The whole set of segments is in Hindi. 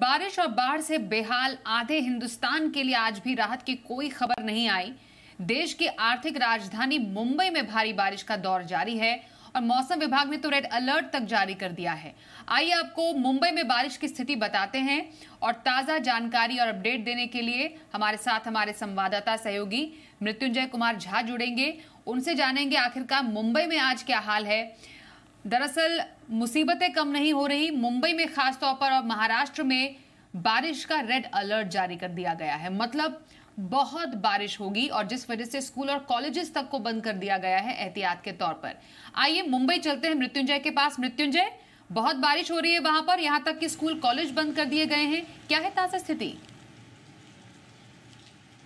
बारिश और बाढ़ से बेहाल आधे हिंदुस्तान के लिए आज भी राहत की कोई खबर नहीं आई देश की आर्थिक राजधानी मुंबई में भारी बारिश का दौर जारी है और मौसम विभाग ने तो रेड अलर्ट तक जारी कर दिया है आइए आपको मुंबई में बारिश की स्थिति बताते हैं और ताजा जानकारी और अपडेट देने के लिए हमारे साथ हमारे संवाददाता सहयोगी मृत्युंजय कुमार झा जुड़ेंगे उनसे जानेंगे आखिरकार मुंबई में आज क्या हाल है दरअसल मुसीबतें कम नहीं हो रही मुंबई में खासतौर पर और महाराष्ट्र में बारिश का रेड अलर्ट जारी कर दिया गया है मतलब बहुत बारिश होगी और जिस वजह से स्कूल और कॉलेजेस तक को बंद कर दिया गया है एहतियात के तौर पर आइए मुंबई चलते हैं मृत्युंजय के पास मृत्युंजय बहुत बारिश हो रही है वहां पर यहाँ तक कि स्कूल कॉलेज बंद कर दिए गए हैं क्या है ताजा स्थिति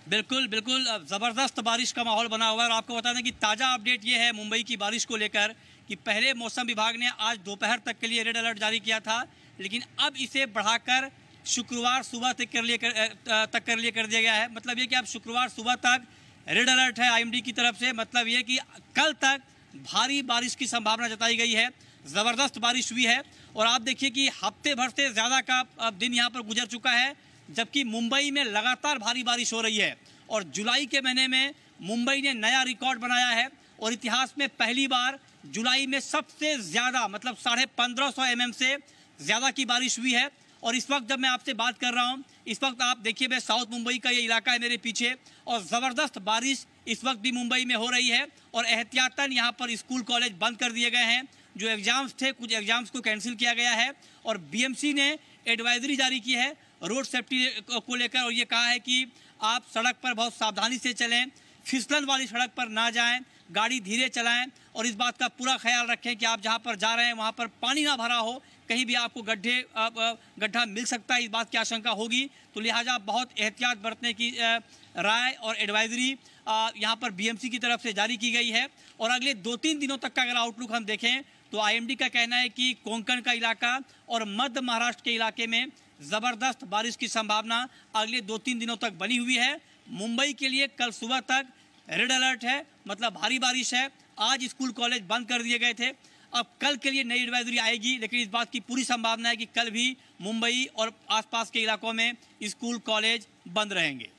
बिल्कुल बिल्कुल ज़बरदस्त बारिश का माहौल बना हुआ है और आपको बता दें कि ताज़ा अपडेट ये है मुंबई की बारिश को लेकर कि पहले मौसम विभाग ने आज दोपहर तक के लिए रेड अलर्ट जारी किया था लेकिन अब इसे बढ़ाकर शुक्रवार सुबह तक कर लिए कर, तक कर लिए कर दिया गया है मतलब ये कि अब शुक्रवार सुबह तक रेड अलर्ट है आईएमडी की तरफ से मतलब ये कि कल तक भारी बारिश की संभावना जताई गई है ज़बरदस्त बारिश हुई है और आप देखिए कि हफ्ते भर से ज़्यादा का अब दिन यहाँ पर गुजर चुका है जबकि मुंबई में लगातार भारी बारिश हो रही है और जुलाई के महीने में मुंबई ने नया रिकॉर्ड बनाया है और इतिहास में पहली बार जुलाई में सबसे ज़्यादा मतलब साढ़े पंद्रह सौ एम से ज़्यादा की बारिश हुई है और इस वक्त जब मैं आपसे बात कर रहा हूँ इस वक्त आप देखिए मैं साउथ मुंबई का ये इलाका है मेरे पीछे और ज़बरदस्त बारिश इस वक्त भी मुंबई में हो रही है और एहतियातन यहाँ पर स्कूल कॉलेज बंद कर दिए गए हैं जो एग्ज़ाम्स थे कुछ एग्ज़ाम्स को कैंसिल किया गया है और बी ने एडवाइजरी जारी की है रोड सेफ्टी को लेकर और ये कहा है कि आप सड़क पर बहुत सावधानी से चलें फिसलन वाली सड़क पर ना जाएं गाड़ी धीरे चलाएं और इस बात का पूरा ख्याल रखें कि आप जहाँ पर जा रहे हैं वहाँ पर पानी ना भरा हो कहीं भी आपको गड्ढे गड्ढा मिल सकता है इस बात की आशंका होगी तो लिहाजा बहुत एहतियात बरतने की राय और एडवाइजरी यहाँ पर बीएमसी की तरफ से जारी की गई है और अगले दो तीन दिनों तक का अगर आउटलुक हम देखें तो आईएमडी का कहना है कि कोंकण का इलाका और मध्य महाराष्ट्र के इलाके में ज़बरदस्त बारिश की संभावना अगले दो तीन दिनों तक बनी हुई है मुंबई के लिए कल सुबह तक रेड अलर्ट है मतलब भारी बारिश है आज स्कूल कॉलेज बंद कर दिए गए थे अब कल के लिए नई एडवाइजरी आएगी लेकिन इस बात की पूरी संभावना है कि कल भी मुंबई और आसपास के इलाकों में स्कूल कॉलेज बंद रहेंगे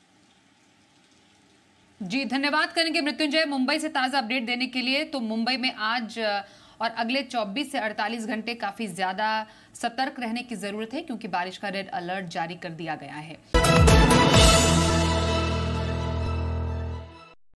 जी धन्यवाद करेंगे मृत्युंजय मुंबई से ताज़ा अपडेट देने के लिए तो मुंबई में आज और अगले 24 से 48 घंटे काफ़ी ज़्यादा सतर्क रहने की ज़रूरत है क्योंकि बारिश का रेड अलर्ट जारी कर दिया गया है